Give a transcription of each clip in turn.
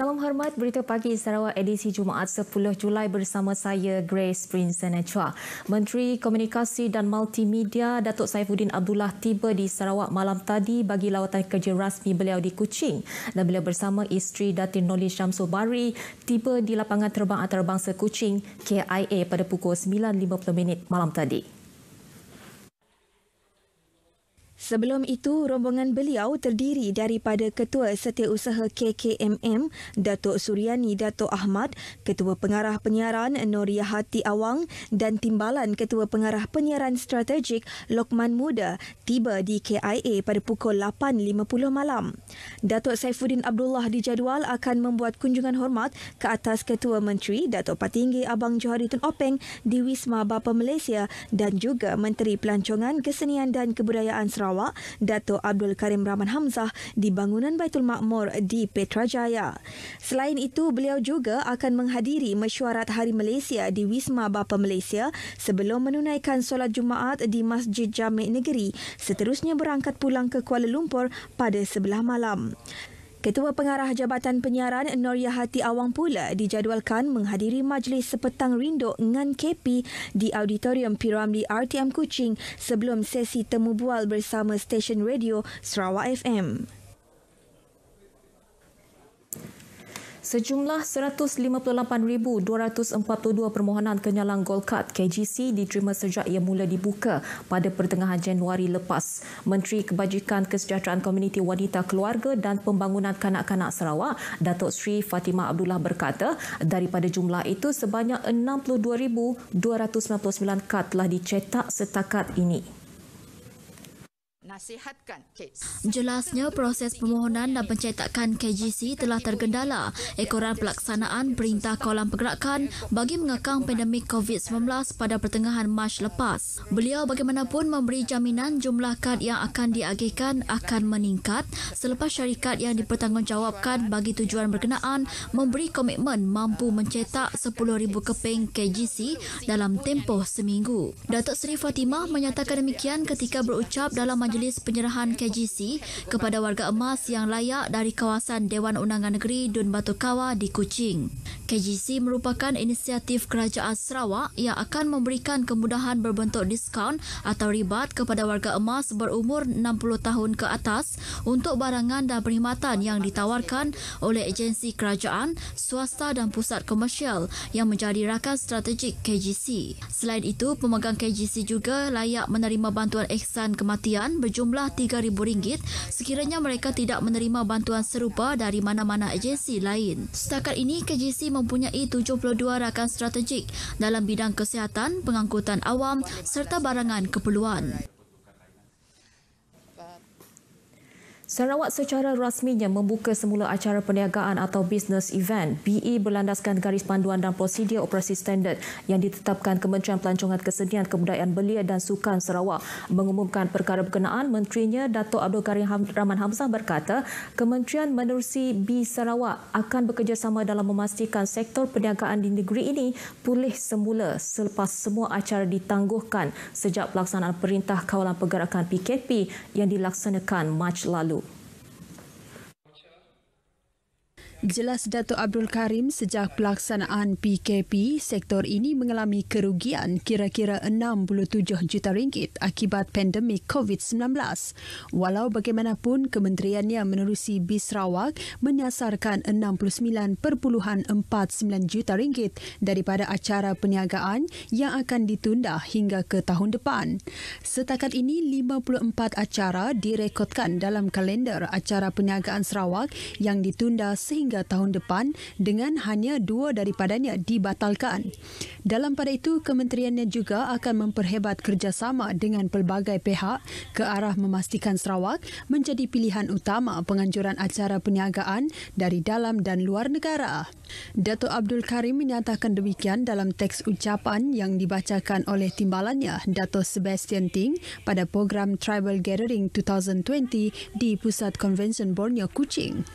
Salam hormat Berita Pagi Sarawak edisi Jumaat 10 Julai bersama saya Grace Prince Chua. Menteri Komunikasi dan Multimedia Datuk Saifuddin Abdullah tiba di Sarawak malam tadi bagi lawatan kerja rasmi beliau di Kuching dan beliau bersama isteri Datin Noli Syamsul tiba di lapangan terbang antarabangsa Kuching KIA pada pukul 9.50 malam tadi. Sebelum itu, rombongan beliau terdiri daripada Ketua Setiausaha KKMM, Datuk Suryani Datuk Ahmad, Ketua Pengarah Penyiaran Noria Hati Awang dan Timbalan Ketua Pengarah Penyiaran Strategik Lokman Muda tiba di KIA pada pukul 8.50 malam. Datuk Saifuddin Abdullah dijadual akan membuat kunjungan hormat ke atas Ketua Menteri Datuk Patinggi Abang Johari Tun Openg di Wisma Bapa Malaysia dan juga Menteri Pelancongan Kesenian dan Kebudayaan Sarawak Sarawak, Dato Abdul Karim Rahman Hamzah di bangunan Baitul Makmur di Petrajaya. Selain itu, beliau juga akan menghadiri mesyuarat Hari Malaysia di Wisma Bapa Malaysia sebelum menunaikan solat Jumaat di Masjid Jamek Negeri, seterusnya berangkat pulang ke Kuala Lumpur pada sebelah malam. Ketua Pengarah Jabatan Penyiaran Noria Hati Awang pula dijadualkan menghadiri majlis sepetang rindu dengan KP di Auditorium Piramli RTM Kuching sebelum sesi temu bual bersama stesen radio Sarawak FM. Sejumlah 158,242 permohonan kenyalang Golkat KGC diterima sejak ia mula dibuka pada pertengahan Januari lepas. Menteri Kebajikan Kesejahteraan Komuniti Wanita Keluarga dan Pembangunan Kanak-Kanak Sarawak, Datuk Sri Fatimah Abdullah berkata, daripada jumlah itu sebanyak 62,299 kad telah dicetak setakat ini nasihatkan kes. Jelasnya proses permohonan dan pencetakan KGC telah tergendala. Ekoran pelaksanaan Perintah Kolam Pergerakan bagi mengekang pandemik COVID-19 pada pertengahan Mac lepas. Beliau bagaimanapun memberi jaminan jumlah kad yang akan diagihkan akan meningkat selepas syarikat yang dipertanggungjawabkan bagi tujuan berkenaan memberi komitmen mampu mencetak 10,000 keping KGC dalam tempoh seminggu. Datuk Seri Fatimah menyatakan demikian ketika berucap dalam majlis merilis penyerahan KGC kepada warga emas yang layak dari kawasan Dewan Undangan Negeri Dun Batu Kawa di Kuching. KGC merupakan inisiatif Kerajaan Sarawak yang akan memberikan kemudahan berbentuk diskaun atau ribat kepada warga emas berumur 60 tahun ke atas untuk barangan dan perkhidmatan yang ditawarkan oleh agensi kerajaan, swasta dan pusat komersial yang menjadi rakan strategik KGC. Selain itu, pemegang KGC juga layak menerima bantuan eksan kematian ber- berjumlah RM3,000 sekiranya mereka tidak menerima bantuan serupa dari mana-mana agensi lain. Setakat ini, KGC mempunyai 72 rakan strategik dalam bidang kesihatan, pengangkutan awam serta barangan keperluan. Sarawak secara rasminya membuka semula acara perniagaan atau business event BE berlandaskan garis panduan dan prosedur operasi standard yang ditetapkan Kementerian Pelancongan Kesenian Kebudayaan Belia dan Sukan Sarawak mengumumkan perkara berkenaan menterinya Dato' Abdul Karim Rahman Hamzah berkata Kementerian menerusi BE Sarawak akan bekerjasama dalam memastikan sektor perniagaan di negeri ini pulih semula selepas semua acara ditangguhkan sejak pelaksanaan perintah kawalan pergerakan PKP yang dilaksanakan Mac lalu. Jelas Dato' Abdul Karim sejak pelaksanaan PKP, sektor ini mengalami kerugian kira-kira 67 juta ringgit akibat pandemik COVID-19. Walau bagaimanapun, kementeriannya menerusi Bisrawak menyasarkan 69.49 juta ringgit daripada acara perniagaan yang akan ditunda hingga ke tahun depan. Setakat ini, 54 acara direkodkan dalam kalender acara perniagaan Sarawak yang ditunda sehingga hingga tahun depan dengan hanya dua daripadanya dibatalkan. Dalam pada itu, kementeriannya juga akan memperhebat kerjasama dengan pelbagai pihak ke arah memastikan Sarawak menjadi pilihan utama penganjuran acara perniagaan dari dalam dan luar negara. Datuk Abdul Karim menyatakan demikian dalam teks ucapan yang dibacakan oleh timbalannya, Datuk Sebastian Ting pada program Tribal Gathering 2020 di Pusat Convention Borneo Kuching.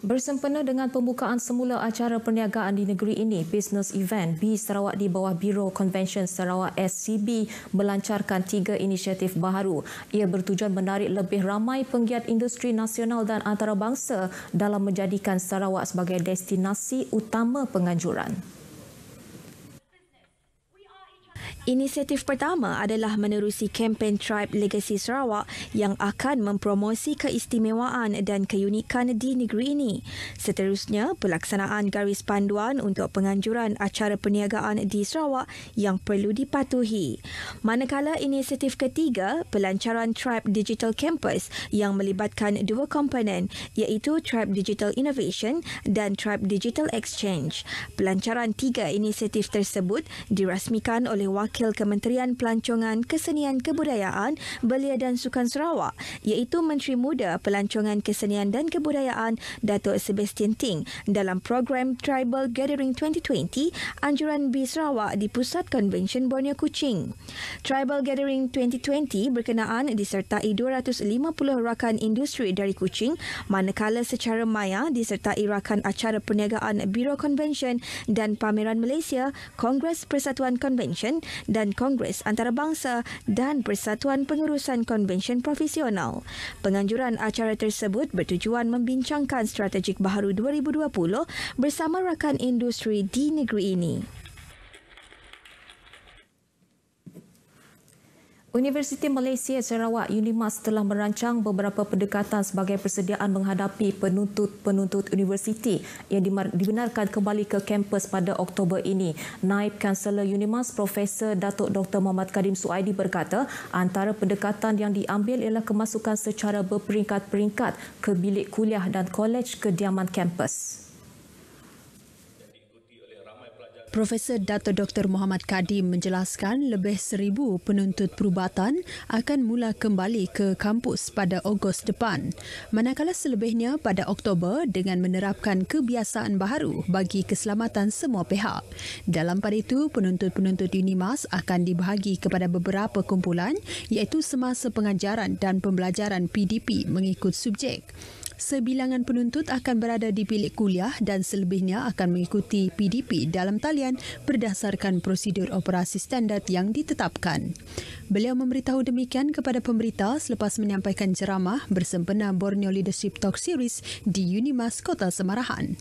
Bersempena dengan pembukaan semula acara perniagaan di negeri ini, business event B Sarawak di bawah Biro Convention Sarawak SCB melancarkan tiga inisiatif baharu. Ia bertujuan menarik lebih ramai penggiat industri nasional dan antarabangsa dalam menjadikan Sarawak sebagai destinasi utama penganjuran. Inisiatif pertama adalah menerusi kempen Tribe Legacy Sarawak yang akan mempromosi keistimewaan dan keunikan di negeri ini. Seterusnya, pelaksanaan garis panduan untuk penganjuran acara perniagaan di Sarawak yang perlu dipatuhi. Manakala inisiatif ketiga, pelancaran Tribe Digital Campus yang melibatkan dua komponen iaitu Tribe Digital Innovation dan Tribe Digital Exchange. Pelancaran tiga inisiatif tersebut dirasmikan oleh Wakil Wakil Kementerian Pelancongan Kesenian Kebudayaan, Belia dan Sukan Sarawak iaitu Menteri Muda Pelancongan Kesenian dan Kebudayaan Datuk Sebastian Ting dalam program Tribal Gathering 2020 Anjuran B Sarawak di Pusat Convention Borneo Kuching. Tribal Gathering 2020 berkenaan disertai 250 rakan industri dari Kuching manakala secara maya disertai rakan acara perniagaan Biro Convention dan Pameran Malaysia Kongres Persatuan Convention dan Kongres Antarabangsa dan Persatuan Pengurusan Konvensyen Profesional. Penganjuran acara tersebut bertujuan membincangkan strategik baharu 2020 bersama rakan industri di negeri ini. Universiti Malaysia Sarawak UNIMAS telah merancang beberapa pendekatan sebagai persediaan menghadapi penuntut-penuntut universiti yang dibenarkan kembali ke kampus pada Oktober ini. Naib Kanselor UNIMAS Profesor Datuk Dr. Muhammad Kadim Suaidi berkata, antara pendekatan yang diambil ialah kemasukan secara berperingkat-peringkat ke bilik kuliah dan kolej kediaman kampus. Profesor Dato Dr. Muhammad Kadim menjelaskan lebih seribu penuntut perubatan akan mula kembali ke kampus pada Ogos depan. Manakala selebihnya pada Oktober dengan menerapkan kebiasaan baru bagi keselamatan semua pihak. Dalam pada itu, penuntut-penuntut UNIMAS akan dibahagi kepada beberapa kumpulan iaitu semasa pengajaran dan pembelajaran PDP mengikut subjek. Sebilangan penuntut akan berada di bilik kuliah dan selebihnya akan mengikuti PDP dalam talian berdasarkan prosedur operasi standard yang ditetapkan. Beliau memberitahu demikian kepada pemberita selepas menyampaikan ceramah bersempena Borneo Leadership Talk Series di Unimas Kota Semarahan.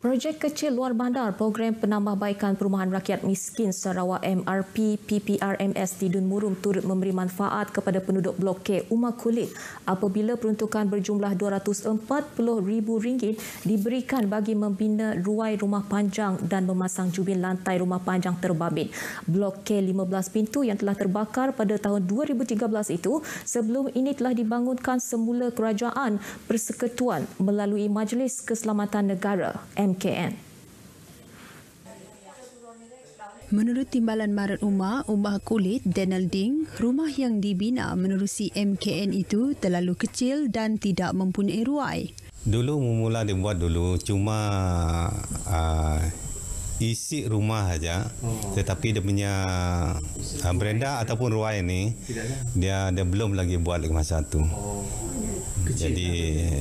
Projek kecil luar bandar program penambahbaikan perumahan rakyat miskin Sarawak MRP PPRMS di Dun Murum turut memberi manfaat kepada penduduk Blok K Umar Kulit apabila peruntukan berjumlah RM240,000 diberikan bagi membina ruai rumah panjang dan memasang jubin lantai rumah panjang terbabit. Blok K 15 pintu yang telah terbakar pada tahun 2013 itu sebelum ini telah dibangunkan semula kerajaan persekutuan melalui Majlis Keselamatan Negara M MKN. Menurut Timbalan Marat Umar, Umar Kulit, Daniel Ding, rumah yang dibina menerusi MKN itu terlalu kecil dan tidak mempunyai ruai. Dulu mula dibuat dulu, cuma uh, isi rumah aja oh. tetapi dia punya uh, ah, beranda ataupun ruai ni dia dia belum lagi buat lagi masa tu oh. jadi kecil.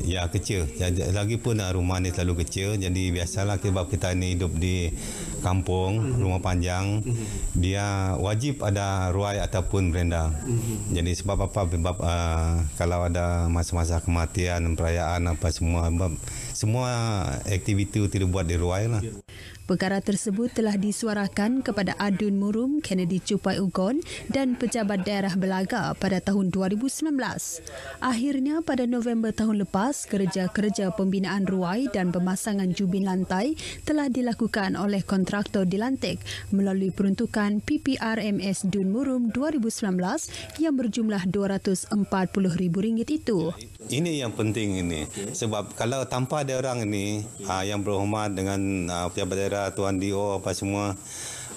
Lah. ya kecil jadi, lagi pun rumah ni terlalu kecil jadi biasalah sebab kita ni hidup di kampung mm-hmm. rumah panjang mm-hmm. dia wajib ada ruai ataupun beranda mm-hmm. jadi sebab apa sebab uh, kalau ada masa-masa kematian perayaan apa semua sebab semua aktiviti itu tidak di ruai lah ya. Perkara tersebut telah disuarakan kepada Adun Murum, Kennedy Cupai Ugon dan Pejabat Daerah Belaga pada tahun 2019. Akhirnya pada November tahun lepas, kerja-kerja pembinaan ruai dan pemasangan jubin lantai telah dilakukan oleh kontraktor dilantik melalui peruntukan PPRMS Dun Murum 2019 yang berjumlah RM240,000 itu. Ini yang penting ini. Sebab kalau tanpa ada orang ini ah, yang berhormat dengan ah, pejabat daerah kepada Tuan Dio apa semua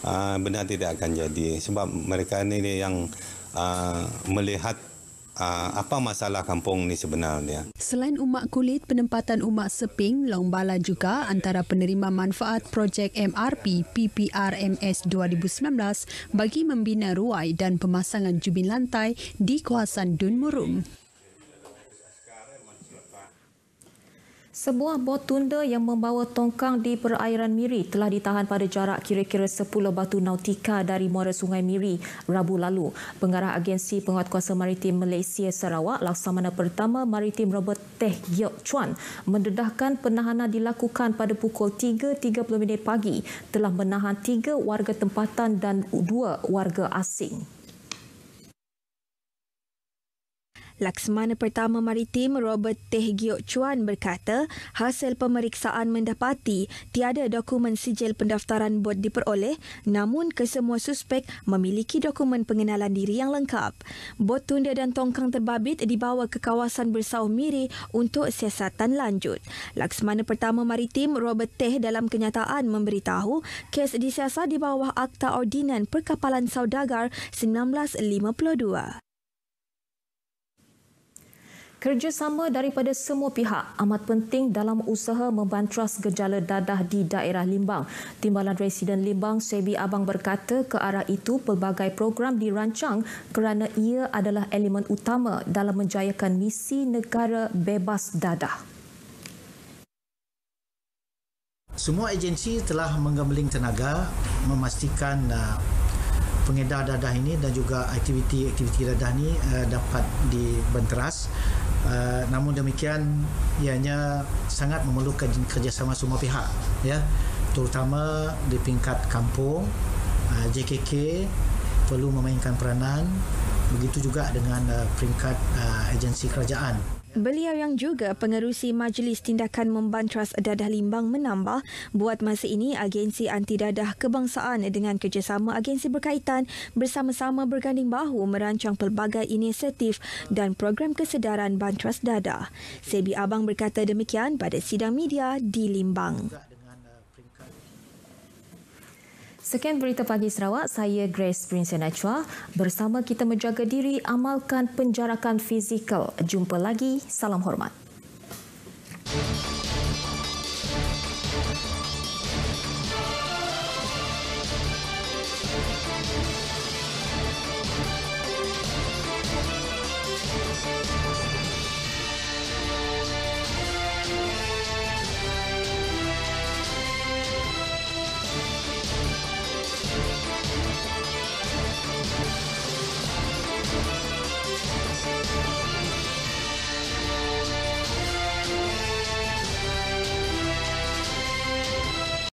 uh, ah, benar tidak akan jadi sebab mereka ni yang uh, melihat Uh, apa masalah kampung ni sebenarnya? Selain umat kulit, penempatan umat seping, Long Bala juga antara penerima manfaat projek MRP PPRMS 2019 bagi membina ruai dan pemasangan jubin lantai di kawasan Dun Murum. Sebuah bot tunda yang membawa tongkang di perairan Miri telah ditahan pada jarak kira-kira 10 batu nautika dari muara Sungai Miri Rabu lalu. Pengarah Agensi Penguatkuasa Maritim Malaysia Sarawak, Laksamana Pertama Maritim Robert Teh Giok Chuan mendedahkan penahanan dilakukan pada pukul 3.30 pagi telah menahan tiga warga tempatan dan dua warga asing. Laksamana Pertama Maritim Robert Teh Giok Chuan berkata, hasil pemeriksaan mendapati tiada dokumen sijil pendaftaran bot diperoleh, namun kesemua suspek memiliki dokumen pengenalan diri yang lengkap. Bot tunda dan tongkang terbabit dibawa ke kawasan bersauh miri untuk siasatan lanjut. Laksamana Pertama Maritim Robert Teh dalam kenyataan memberitahu, kes disiasat di bawah Akta Ordinan Perkapalan Saudagar 1952. Kerjasama daripada semua pihak amat penting dalam usaha membantras gejala dadah di daerah Limbang. Timbalan Residen Limbang, Sebi Abang berkata ke arah itu pelbagai program dirancang kerana ia adalah elemen utama dalam menjayakan misi negara bebas dadah. Semua agensi telah menggembling tenaga memastikan uh, pengedar dadah ini dan juga aktiviti-aktiviti dadah ini uh, eh, dapat dibenteras. Uh, namun demikian ianya sangat memerlukan kerjasama semua pihak ya terutama di tingkat kampung uh, eh, JKK perlu memainkan peranan begitu juga dengan uh, peringkat uh, agensi kerajaan Beliau yang juga pengerusi Majlis Tindakan Membantras Dadah Limbang menambah, buat masa ini agensi anti dadah kebangsaan dengan kerjasama agensi berkaitan bersama-sama berganding bahu merancang pelbagai inisiatif dan program kesedaran bantras dadah. Sebi Abang berkata demikian pada sidang media di Limbang. Sekian berita pagi Sarawak, saya Grace Prince Nachwa. Bersama kita menjaga diri, amalkan penjarakan fizikal. Jumpa lagi, salam hormat.